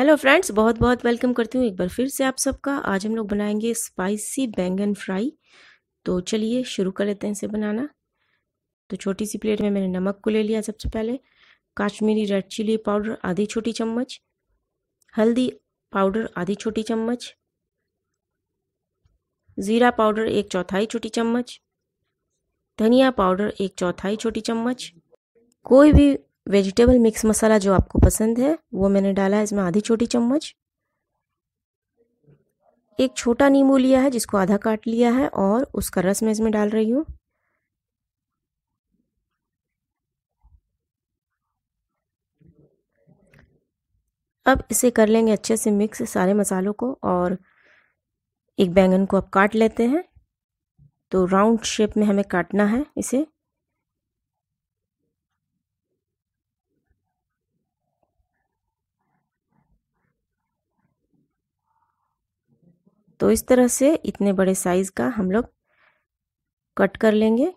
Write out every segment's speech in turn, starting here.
hello friends बहुत बहुत welcome करती हूँ एक बार फिर से आप सबका आज हम लोग बनाएंगे स्पाइसी बैंगन फ्राई तो चलिए शुरू कर लेते हैं इसे बनाना तो छोटी सी प्लेट में मैंने नमक को ले लिया सबसे पहले काश्मीरी रेड चिली पाउडर आधी छोटी चम्मच हल्दी पाउडर आधी छोटी चम्मच ज़ीरा पाउडर एक चौथाई छोटी चम्मच धनिया पाउडर एक चौथाई छोटी चम्मच कोई भी वेजिटेबल मिक्स मसाला जो आपको पसंद है वो मैंने डाला है इसमें आधी छोटी चम्मच एक छोटा नींबू लिया है जिसको आधा काट लिया है और उसका रस मैं इसमें डाल रही हूँ अब इसे कर लेंगे अच्छे से मिक्स सारे मसालों को और एक बैंगन को आप काट लेते हैं तो राउंड शेप में हमें काटना है इसे तो इस तरह से इतने बड़े साइज़ का हम लोग कट कर लेंगे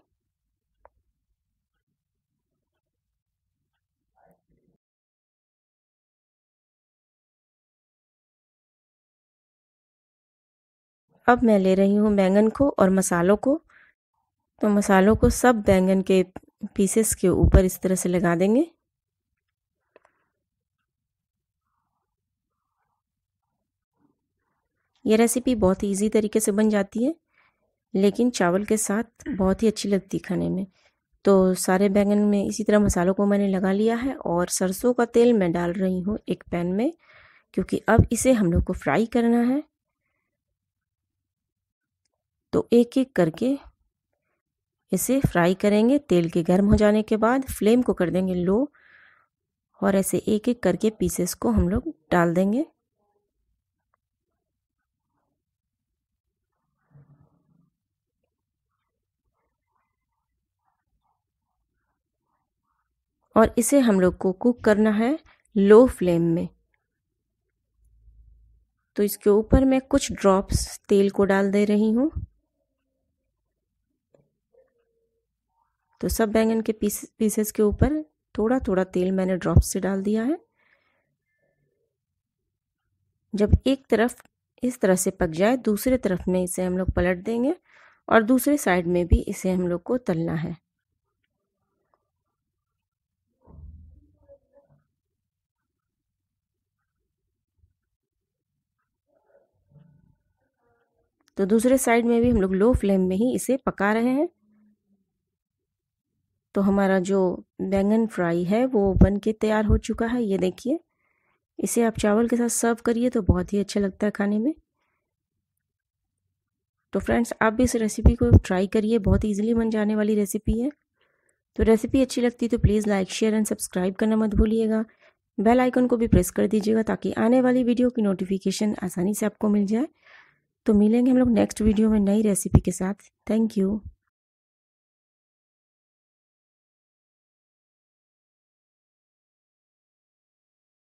अब मैं ले रही हूँ बैंगन को और मसालों को तो मसालों को सब बैंगन के पीसेस के ऊपर इस तरह से लगा देंगे ये रेसिपी बहुत ही ईजी तरीके से बन जाती है लेकिन चावल के साथ बहुत ही अच्छी लगती है खाने में तो सारे बैंगन में इसी तरह मसालों को मैंने लगा लिया है और सरसों का तेल मैं डाल रही हूँ एक पैन में क्योंकि अब इसे हम लोग को फ्राई करना है तो एक एक करके इसे फ्राई करेंगे तेल के गर्म हो जाने के बाद फ्लेम को कर देंगे लो और ऐसे एक एक करके पीसेस को हम लोग डाल देंगे और इसे हम लोग को कुक करना है लो फ्लेम में तो इसके ऊपर मैं कुछ ड्रॉप्स तेल को डाल दे रही हूँ तो सब बैंगन के पीस पीसेस के ऊपर थोड़ा थोड़ा तेल मैंने ड्रॉप्स से डाल दिया है जब एक तरफ इस तरह से पक जाए दूसरे तरफ में इसे हम लोग पलट देंगे और दूसरे साइड में भी इसे हम लोग को तलना है तो दूसरे साइड में भी हम लोग लो फ्लेम में ही इसे पका रहे हैं तो हमारा जो बैंगन फ्राई है वो बन के तैयार हो चुका है ये देखिए इसे आप चावल के साथ सर्व करिए तो बहुत ही अच्छा लगता है खाने में तो फ्रेंड्स आप भी इस रेसिपी को ट्राई करिए बहुत ईजिली बन जाने वाली रेसिपी है तो रेसिपी अच्छी लगती तो please like share and subscribe करना मत भूलिएगा बेल आइकन को भी प्रेस कर दीजिएगा ताकि आने वाली वीडियो की नोटिफिकेशन आसानी से आपको मिल जाए तो मिलेंगे हम लोग नेक्स्ट वीडियो में नई रेसिपी के साथ थैंक यू